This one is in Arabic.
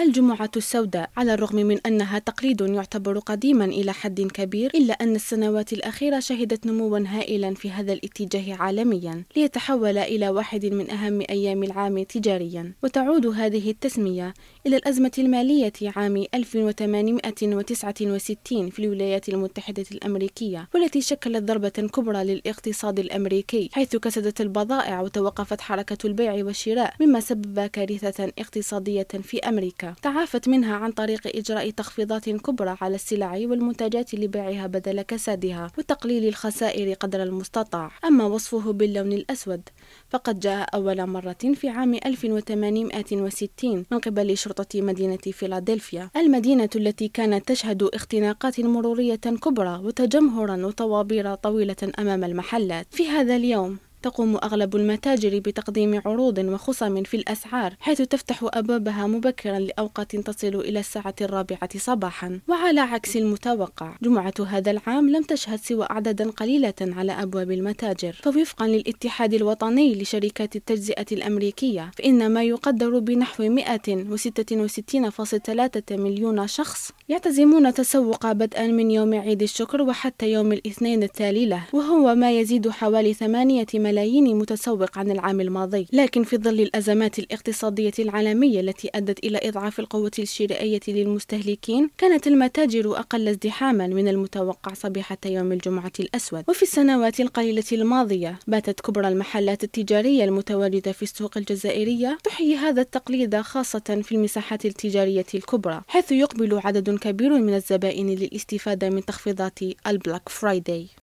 الجمعة السوداء على الرغم من أنها تقليد يعتبر قديما إلى حد كبير إلا أن السنوات الأخيرة شهدت نموا هائلا في هذا الاتجاه عالميا ليتحول إلى واحد من أهم أيام العام تجاريا وتعود هذه التسمية إلى الأزمة المالية عام 1869 في الولايات المتحدة الأمريكية والتي شكلت ضربة كبرى للاقتصاد الأمريكي حيث كسدت البضائع وتوقفت حركة البيع والشراء مما سبب كارثة اقتصادية في أمريكا تعافت منها عن طريق إجراء تخفيضات كبرى على السلع والمنتجات لبيعها بدل كسادها وتقليل الخسائر قدر المستطاع أما وصفه باللون الأسود فقد جاء أول مرة في عام 1860 من قبل شرطة مدينة فيلادلفيا المدينة التي كانت تشهد اختناقات مرورية كبرى وتجمهرا وطوابير طويلة أمام المحلات في هذا اليوم تقوم أغلب المتاجر بتقديم عروض وخصم في الأسعار حيث تفتح أبوابها مبكرا لأوقات تصل إلى الساعة الرابعة صباحا وعلى عكس المتوقع جمعة هذا العام لم تشهد سوى أعدادا قليلة على أبواب المتاجر فوفقا للاتحاد الوطني لشركات التجزئة الأمريكية فإن ما يقدر بنحو 166.3 مليون شخص يعتزمون تسوق بدءا من يوم عيد الشكر وحتى يوم الاثنين التالي له وهو ما يزيد حوالي 8 ملايين ملايين متسوق عن العام الماضي لكن في ظل الأزمات الاقتصادية العالمية التي أدت إلى إضعاف القوة الشرائية للمستهلكين كانت المتاجر أقل ازدحاما من المتوقع صبيحة يوم الجمعة الأسود وفي السنوات القليلة الماضية باتت كبرى المحلات التجارية المتواجدة في السوق الجزائرية تحيي هذا التقليد خاصة في المساحات التجارية الكبرى حيث يقبل عدد كبير من الزبائن للاستفادة من تخفيضات البلاك فرايداي